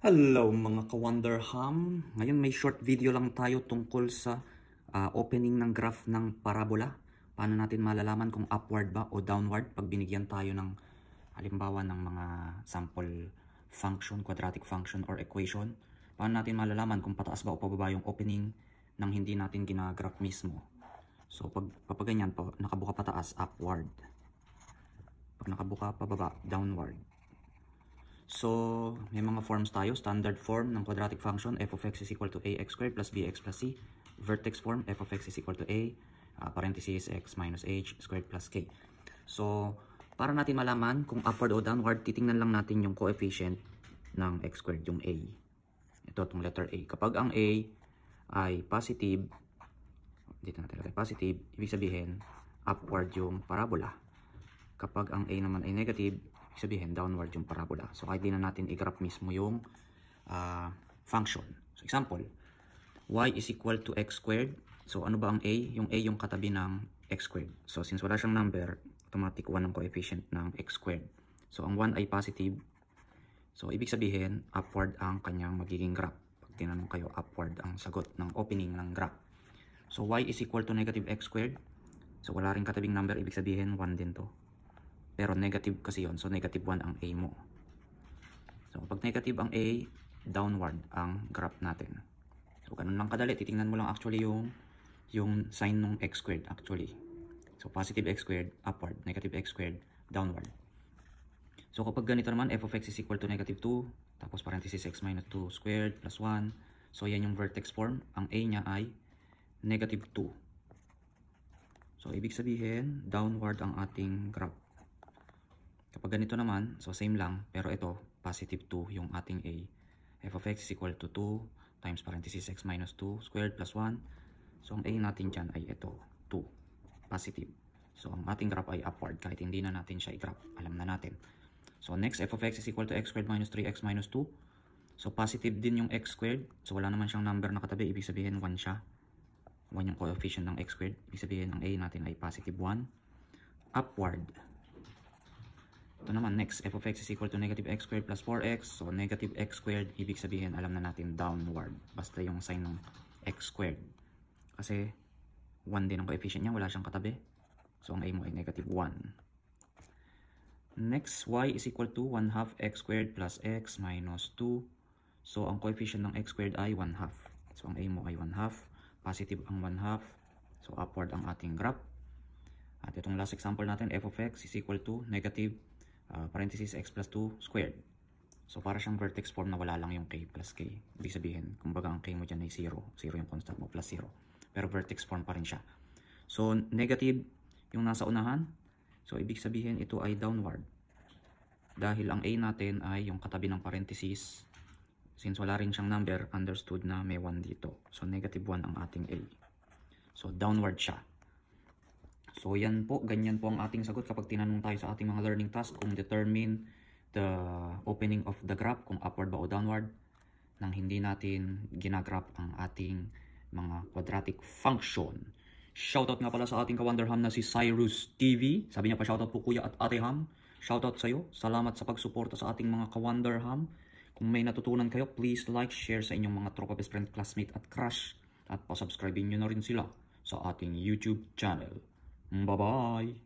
Hello mga ka-Wonderham! Ngayon may short video lang tayo tungkol sa uh, opening ng graph ng parabola. Paano natin malalaman kung upward ba o downward pag binigyan tayo ng halimbawa ng mga sample function, quadratic function or equation. Paano natin malalaman kung pataas ba o pababa yung opening ng hindi natin ginagraph mismo. So pag papaganyan po, nakabuka pataas, upward. Pag nakabuka pababa, downward. So, may mga forms tayo. Standard form ng quadratic function, f of x is equal to ax squared plus bx plus c. Vertex form, f of x is equal to a, uh, parentheses x minus h squared plus k. So, para natin malaman kung upward o downward, titingnan lang natin yung coefficient ng x squared, yung a. Ito, itong letter a. Kapag ang a ay positive, dito natin lagay positive, ibig sabihin upward yung parabola. Kapag ang a naman ay negative, sabihin downward yung parabola. So kahit di na natin i-graph mismo yung uh, function. So example, y is equal to x squared. So ano ba ang a? Yung a yung katabi ng x squared. So since wala siyang number, automatic 1 ang coefficient ng x squared. So ang 1 ay positive. So ibig sabihin, upward ang kanyang magiging graph. Pag tinanong kayo, upward ang sagot ng opening ng graph. So y is equal to negative x squared. So wala rin katabing number, ibig sabihin 1 din to. Pero negative kasi yon So negative 1 ang A mo. So pag negative ang A, downward ang graph natin. So ganun lang kadali. Titingnan mo lang actually yung yung sign ng x squared actually. So positive x squared upward, negative x squared downward. So kapag ganito naman, f of x is equal to negative 2, tapos parenthesis x minus 2 squared plus 1. So yan yung vertex form. Ang a niya ay negative 2. So ibig sabihin, downward ang ating graph. Kapag ganito naman, so same lang, pero ito, positive 2 yung ating a. f of x is equal to 2 times parenthesis x minus 2 squared plus 1. So ang a natin dyan ay ito, 2, positive. So ang ating graph ay upward kahit hindi na natin siya i-graph, alam na natin. So next, f of x is equal to x squared minus 3x minus 2. So positive din yung x squared. So wala naman siyang number na katabi, ibig sabihin 1 siya. 1 yung coefficient ng x squared. Ibig sabihin ang a natin ay positive 1. Upward ito naman, next, f of x is equal to negative x squared plus 4x. So, negative x squared, ibig sabihin, alam na natin, downward. Basta yung sign ng x squared. Kasi, 1 din ang coefficient niya, wala siyang katabi. So, ang a mo ay negative 1. Next, y is equal to 1 half x squared plus x minus 2. So, ang coefficient ng x squared ay 1 half. So, ang a mo ay 1 half. Positive ang 1 half. So, upward ang ating graph. At itong last example natin, f of x is equal to negative Ah, parenthesis x plus 2 squared. So, para siyang vertex form na wala lang yung k plus k. Ibig sabihin, kumbaga ang k mo dyan ay 0. 0 yung constant mo plus 0. Pero vertex form pa rin siya. So, negative yung nasa unahan. So, ibig sabihin ito ay downward. Dahil ang a natin ay yung katabi ng parenthesis. Since wala rin siyang number, understood na may 1 dito. So, negative 1 ang ating a. So, downward siya. So yan po, ganyan po ang ating sagot kapag tinanong tayo sa ating mga learning task kung determine the opening of the graph, kung upward ba o downward, nang hindi natin ginagraph ang ating mga quadratic function. Shoutout nga pala sa ating kawanderham na si Cyrus TV. Sabi niya pa shoutout po kuya at ate ham. Shoutout sa iyo. Salamat sa pagsuporta sa ating mga kawanderham. Kung may natutunan kayo, please like, share sa inyong mga tropa, best friend, classmate at crush. At pasubscribe nyo na rin sila sa ating YouTube channel. Bye-bye